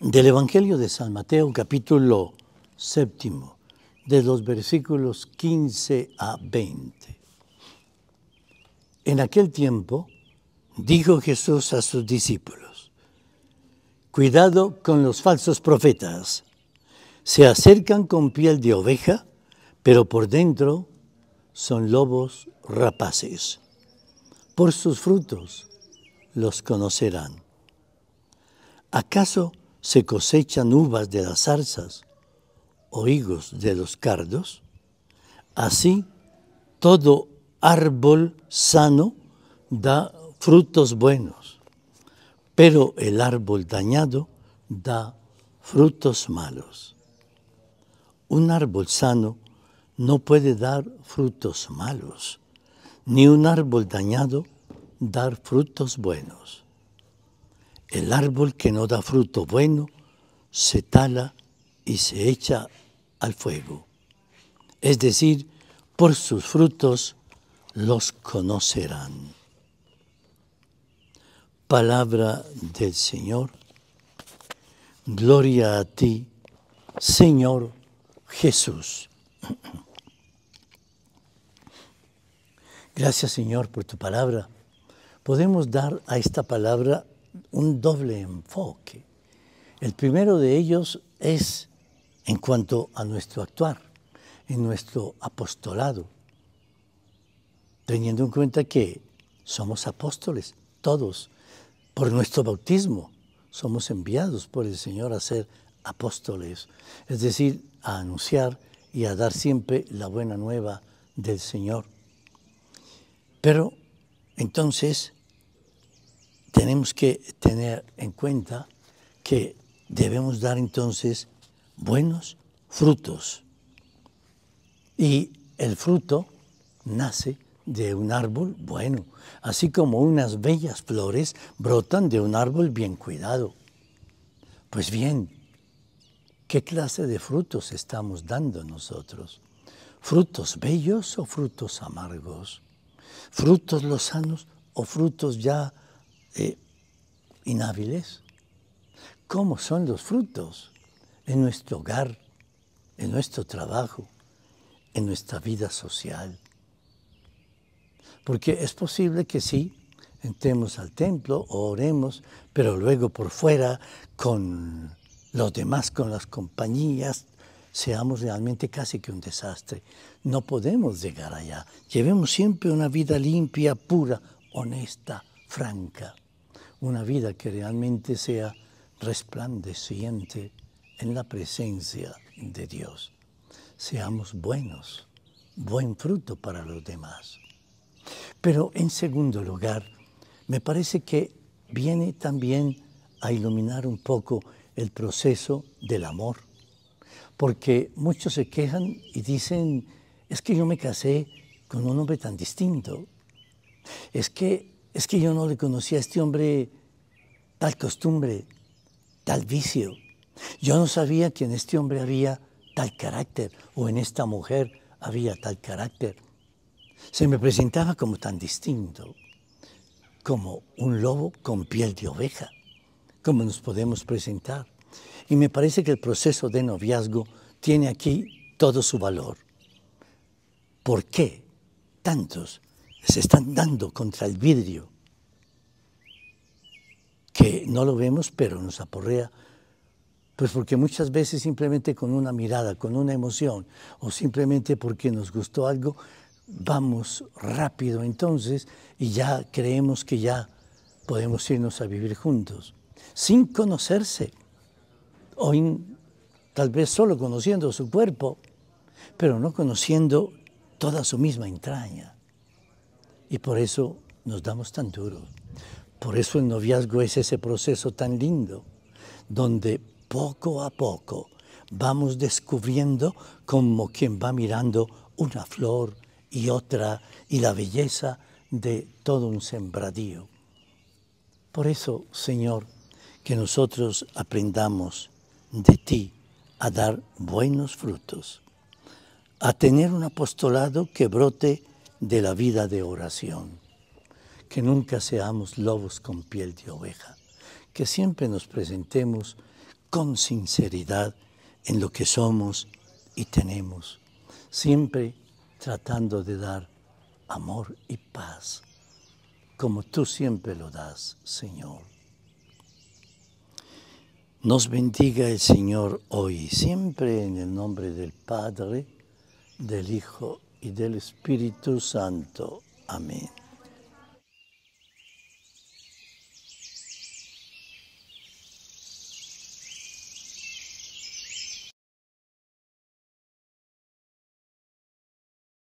del Evangelio de San Mateo, capítulo séptimo, de los versículos 15 a 20. En aquel tiempo dijo Jesús a sus discípulos, cuidado con los falsos profetas, se acercan con piel de oveja, pero por dentro son lobos rapaces. Por sus frutos los conocerán. ¿Acaso se cosechan uvas de las zarzas o higos de los cardos, así todo árbol sano da frutos buenos, pero el árbol dañado da frutos malos. Un árbol sano no puede dar frutos malos, ni un árbol dañado dar frutos buenos. El árbol que no da fruto bueno se tala y se echa al fuego. Es decir, por sus frutos los conocerán. Palabra del Señor. Gloria a ti, Señor Jesús. Gracias Señor por tu palabra. Podemos dar a esta palabra un doble enfoque. El primero de ellos es en cuanto a nuestro actuar, en nuestro apostolado, teniendo en cuenta que somos apóstoles, todos, por nuestro bautismo, somos enviados por el Señor a ser apóstoles, es decir, a anunciar y a dar siempre la buena nueva del Señor. Pero entonces tenemos que tener en cuenta que debemos dar entonces buenos frutos. Y el fruto nace de un árbol bueno, así como unas bellas flores brotan de un árbol bien cuidado. Pues bien, ¿qué clase de frutos estamos dando nosotros? ¿Frutos bellos o frutos amargos? ¿Frutos lozanos o frutos ya inhábiles. ¿Cómo son los frutos en nuestro hogar, en nuestro trabajo, en nuestra vida social? Porque es posible que sí, entremos al templo o oremos, pero luego por fuera, con los demás, con las compañías, seamos realmente casi que un desastre. No podemos llegar allá. Llevemos siempre una vida limpia, pura, honesta, franca, una vida que realmente sea resplandeciente en la presencia de Dios. Seamos buenos, buen fruto para los demás. Pero en segundo lugar, me parece que viene también a iluminar un poco el proceso del amor, porque muchos se quejan y dicen, es que yo me casé con un hombre tan distinto, es que es que yo no le conocía a este hombre tal costumbre, tal vicio. Yo no sabía que en este hombre había tal carácter o en esta mujer había tal carácter. Se me presentaba como tan distinto, como un lobo con piel de oveja, como nos podemos presentar. Y me parece que el proceso de noviazgo tiene aquí todo su valor. ¿Por qué tantos se están dando contra el vidrio, que no lo vemos, pero nos aporrea. Pues porque muchas veces simplemente con una mirada, con una emoción, o simplemente porque nos gustó algo, vamos rápido entonces y ya creemos que ya podemos irnos a vivir juntos, sin conocerse, o tal vez solo conociendo su cuerpo, pero no conociendo toda su misma entraña. Y por eso nos damos tan duro. Por eso el noviazgo es ese proceso tan lindo, donde poco a poco vamos descubriendo como quien va mirando una flor y otra y la belleza de todo un sembradío. Por eso, Señor, que nosotros aprendamos de ti a dar buenos frutos, a tener un apostolado que brote de la vida de oración. Que nunca seamos lobos con piel de oveja. Que siempre nos presentemos con sinceridad en lo que somos y tenemos. Siempre tratando de dar amor y paz, como tú siempre lo das, Señor. Nos bendiga el Señor hoy, siempre en el nombre del Padre, del Hijo y del Espíritu Santo. Amén.